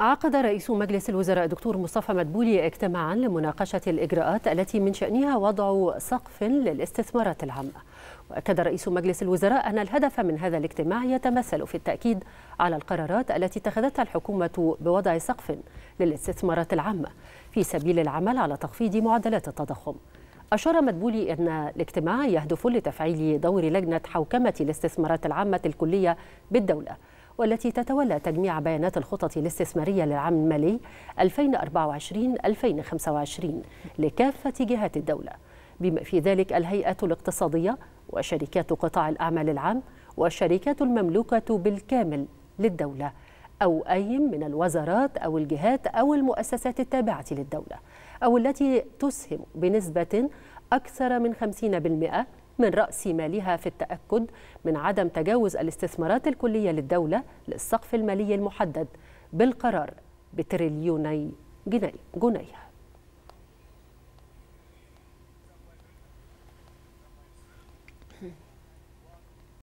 عقد رئيس مجلس الوزراء الدكتور مصطفى مدبولي اجتماعا لمناقشة الإجراءات التي من شأنها وضع سقف للاستثمارات العامة وأكد رئيس مجلس الوزراء أن الهدف من هذا الاجتماع يتمثل في التأكيد على القرارات التي اتخذتها الحكومة بوضع سقف للاستثمارات العامة في سبيل العمل على تخفيض معدلات التضخم أشار مدبولي أن الاجتماع يهدف لتفعيل دور لجنة حوكمة الاستثمارات العامة الكلية بالدولة والتي تتولى تجميع بيانات الخطط الاستثمارية للعام المالي 2024-2025 لكافة جهات الدولة بما في ذلك الهيئة الاقتصادية وشركات قطاع الأعمال العام والشركات المملوكة بالكامل للدولة أو أي من الوزارات أو الجهات أو المؤسسات التابعة للدولة أو التي تسهم بنسبة أكثر من 50% من رأس مالها في التأكد من عدم تجاوز الاستثمارات الكلية للدولة للسقف المالي المحدد بالقرار بتريليوني جنيه